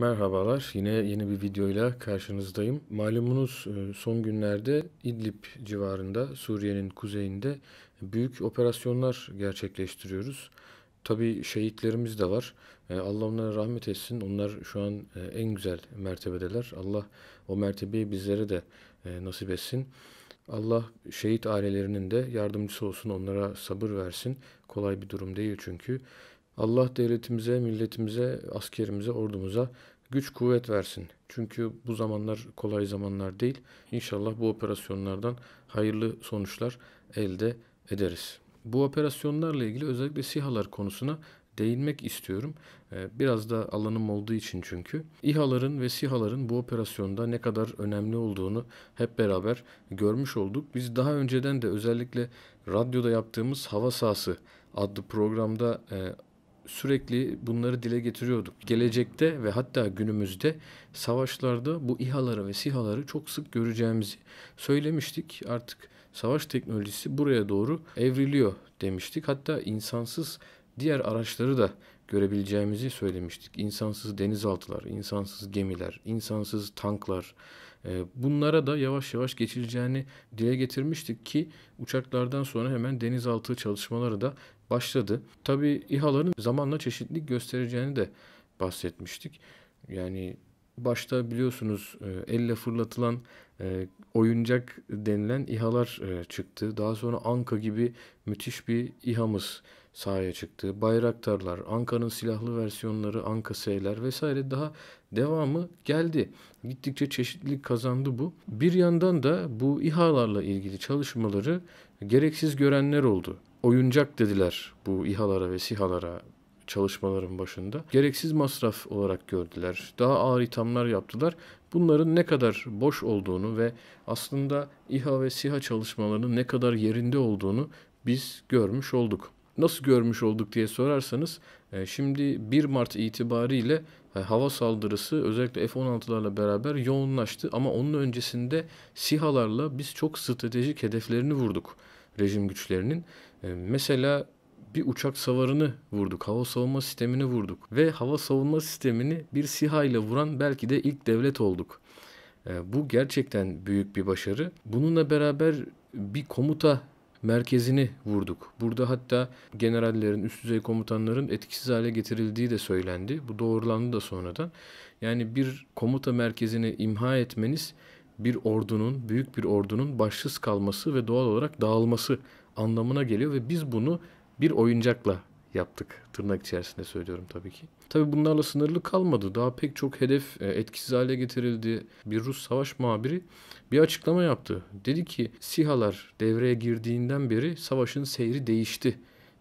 Merhabalar, yine yeni bir videoyla karşınızdayım. Malumunuz e, son günlerde İdlib civarında, Suriye'nin kuzeyinde büyük operasyonlar gerçekleştiriyoruz. Tabi şehitlerimiz de var. E, Allah onlara rahmet etsin. Onlar şu an e, en güzel mertebedeler. Allah o mertebeyi bizlere de nasip etsin. Allah şehit ailelerinin de yardımcısı olsun, onlara sabır versin. Kolay bir durum değil çünkü. Allah devletimize, milletimize, askerimize, ordumuza güç kuvvet versin. Çünkü bu zamanlar kolay zamanlar değil. İnşallah bu operasyonlardan hayırlı sonuçlar elde ederiz. Bu operasyonlarla ilgili özellikle SİHA'lar konusuna değinmek istiyorum. Ee, biraz da alanım olduğu için çünkü. İHA'ların ve SİHA'ların bu operasyonda ne kadar önemli olduğunu hep beraber görmüş olduk. Biz daha önceden de özellikle radyoda yaptığımız hava sahası adlı programda e, sürekli bunları dile getiriyorduk. Gelecekte ve hatta günümüzde savaşlarda bu İHA'ları ve SİHA'ları çok sık göreceğimizi söylemiştik. Artık savaş teknolojisi buraya doğru evriliyor demiştik. Hatta insansız diğer araçları da görebileceğimizi söylemiştik. İnsansız denizaltılar, insansız gemiler, insansız tanklar e, bunlara da yavaş yavaş geçileceğini dile getirmiştik ki uçaklardan sonra hemen denizaltı çalışmaları da başladı. Tabii İHA'ların zamanla çeşitlilik göstereceğini de bahsetmiştik. Yani başta biliyorsunuz e, elle fırlatılan e, oyuncak denilen İHA'lar e, çıktı. Daha sonra Anka gibi müthiş bir İHA'mız sahaya çıktı. Bayraktarlar, Anka'nın silahlı versiyonları, Anka S'ler vesaire daha devamı geldi. Gittikçe çeşitlilik kazandı bu. Bir yandan da bu İHA'larla ilgili çalışmaları gereksiz görenler oldu. Oyuncak dediler bu İHA'lara ve SİHA'lara çalışmaların başında. Gereksiz masraf olarak gördüler. Daha ağır ithamlar yaptılar. Bunların ne kadar boş olduğunu ve aslında İHA ve SİHA çalışmalarının ne kadar yerinde olduğunu biz görmüş olduk nasıl görmüş olduk diye sorarsanız e, şimdi 1 Mart itibariyle e, hava saldırısı özellikle F-16'larla beraber yoğunlaştı ama onun öncesinde SİHA'larla biz çok stratejik hedeflerini vurduk rejim güçlerinin. E, mesela bir uçak savarını vurduk, hava savunma sistemini vurduk ve hava savunma sistemini bir SİHA ile vuran belki de ilk devlet olduk. bu gerçekten büyük bir başarı. Bununla beraber bir komuta merkezini vurduk. Burada hatta generallerin, üst düzey komutanların etkisiz hale getirildiği de söylendi. Bu doğrulandı da sonradan. Yani bir komuta merkezini imha etmeniz bir ordunun, büyük bir ordunun başsız kalması ve doğal olarak dağılması anlamına geliyor ve biz bunu bir oyuncakla yaptık. Tırnak içerisinde söylüyorum tabii ki. Tabii bunlarla sınırlı kalmadı. Daha pek çok hedef e, etkisiz hale getirildi. Bir Rus savaş muhabiri bir açıklama yaptı. Dedi ki SİHA'lar devreye girdiğinden beri savaşın seyri değişti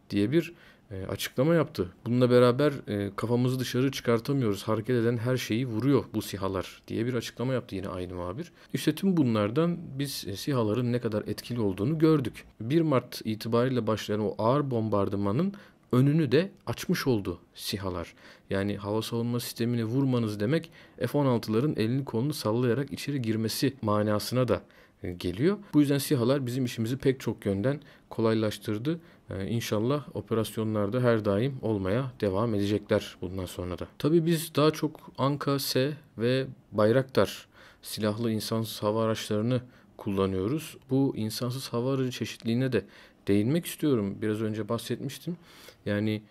diye bir e, açıklama yaptı. Bununla beraber e, kafamızı dışarı çıkartamıyoruz. Hareket eden her şeyi vuruyor bu sihalar diye bir açıklama yaptı yine aynı muhabir. İşte tüm bunlardan biz sihaların ne kadar etkili olduğunu gördük. 1 Mart itibariyle başlayan o ağır bombardımanın önünü de açmış oldu sihalar. Yani hava savunma sistemini vurmanız demek F-16'ların elini kolunu sallayarak içeri girmesi manasına da e, geliyor. Bu yüzden sihalar bizim işimizi pek çok yönden kolaylaştırdı. Ee, inşallah operasyonlarda her daim olmaya devam edecekler bundan sonra da. Tabii biz daha çok Anka, S ve Bayraktar silahlı insansız hava araçlarını kullanıyoruz. Bu insansız hava aracı çeşitliliğine de değinmek istiyorum. Biraz önce bahsetmiştim. Yani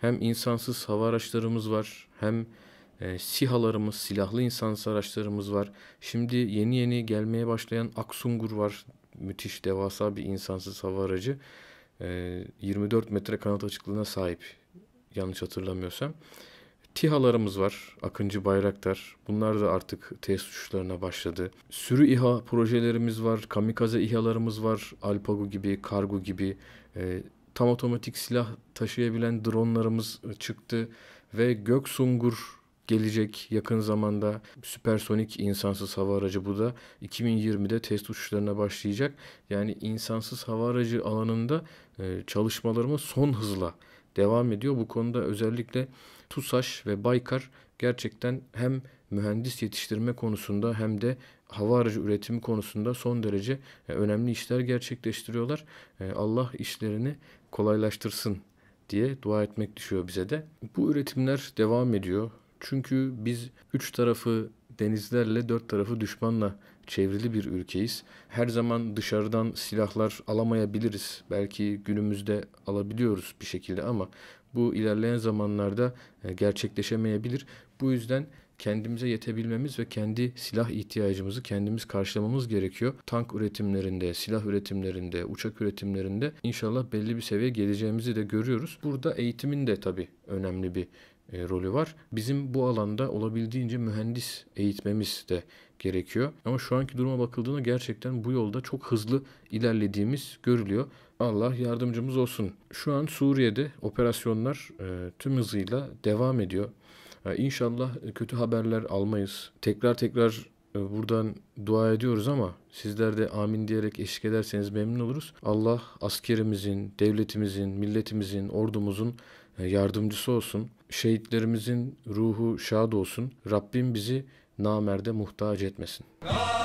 hem insansız hava araçlarımız var, hem e, sihalarımız, silahlı insansız araçlarımız var. Şimdi yeni yeni gelmeye başlayan Aksungur var. Müthiş devasa bir insansız hava aracı. E, 24 metre kanat açıklığına sahip yanlış hatırlamıyorsam. TİHA'larımız var. Akıncı Bayraktar. Bunlar da artık test uçuşlarına başladı. Sürü İHA projelerimiz var. Kamikaze İHA'larımız var. Alpago gibi, Kargo gibi. E, tam otomatik silah taşıyabilen dronlarımız çıktı. Ve Göksungur gelecek yakın zamanda süpersonik insansız hava aracı bu da 2020'de test uçuşlarına başlayacak. Yani insansız hava aracı alanında e, çalışmalarımız son hızla devam ediyor. Bu konuda özellikle TUSAŞ ve Baykar gerçekten hem mühendis yetiştirme konusunda hem de hava aracı üretimi konusunda son derece e, önemli işler gerçekleştiriyorlar. E, Allah işlerini kolaylaştırsın diye dua etmek düşüyor bize de. Bu üretimler devam ediyor. Çünkü biz üç tarafı denizlerle dört tarafı düşmanla çevrili bir ülkeyiz. Her zaman dışarıdan silahlar alamayabiliriz. Belki günümüzde alabiliyoruz bir şekilde ama bu ilerleyen zamanlarda e, gerçekleşemeyebilir. Bu yüzden kendimize yetebilmemiz ve kendi silah ihtiyacımızı kendimiz karşılamamız gerekiyor. Tank üretimlerinde, silah üretimlerinde, uçak üretimlerinde inşallah belli bir seviye geleceğimizi de görüyoruz. Burada eğitimin de tabii önemli bir e, rolü var. Bizim bu alanda olabildiğince mühendis eğitmemiz de gerekiyor. Ama şu anki duruma bakıldığında gerçekten bu yolda çok hızlı ilerlediğimiz görülüyor. Allah yardımcımız olsun. Şu an Suriye'de operasyonlar e, tüm hızıyla devam ediyor. E, inşallah kötü haberler almayız. Tekrar tekrar e, Buradan dua ediyoruz ama sizler de amin diyerek eşlik ederseniz memnun oluruz. Allah askerimizin, devletimizin, milletimizin, ordumuzun e, yardımcısı olsun. Şehitlerimizin ruhu şad olsun. Rabbim bizi namerde muhtaç etmesin. Aa!